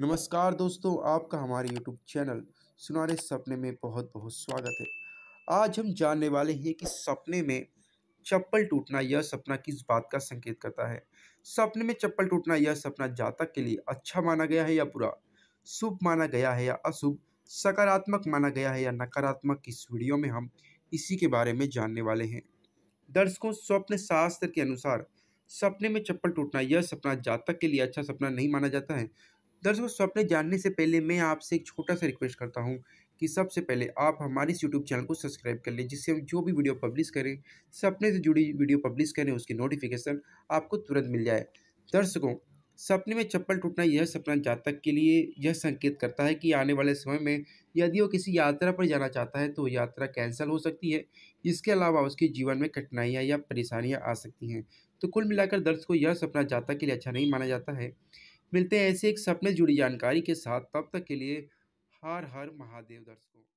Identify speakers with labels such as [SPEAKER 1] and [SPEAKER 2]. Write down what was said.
[SPEAKER 1] नमस्कार दोस्तों आपका हमारे YouTube चैनल सुनारे सपने में बहुत बहुत स्वागत है आज हम जानने वाले हैं कि सपने में चप्पल टूटना यह सपना किस बात का संकेत करता है सपने में चप्पल टूटना यह सपना जातक के लिए अच्छा माना गया है या बुरा शुभ माना गया है या अशुभ सकारात्मक माना गया है या नकारात्मक इस वीडियो में हम इसी के बारे में जानने वाले हैं दर्शकों स्वप्न शास्त्र के अनुसार सपने में चप्पल टूटना यह सपना जातक के लिए अच्छा सपना नहीं माना जाता है दर्शकों सपने जानने से पहले मैं आपसे एक छोटा सा रिक्वेस्ट करता हूँ कि सबसे पहले आप हमारे इस यूट्यूब चैनल को सब्सक्राइब कर लें जिससे हम जो भी वीडियो पब्लिश करें सपने से जुड़ी वीडियो पब्लिश करें उसकी नोटिफिकेशन आपको तुरंत मिल जाए दर्शकों सपने में चप्पल टूटना यह सपना जातक के लिए यह संकेत करता है कि आने वाले समय में यदि वो किसी यात्रा पर जाना चाहता है तो यात्रा कैंसिल हो सकती है इसके अलावा उसके जीवन में कठिनाइयाँ या परेशानियाँ आ सकती हैं तो कुल मिलाकर दर्शकों यह सपना जातक के लिए अच्छा नहीं माना जाता है मिलते हैं ऐसे एक सपने जुड़ी जानकारी के साथ तब तक के लिए हर हर महादेव दर्शकों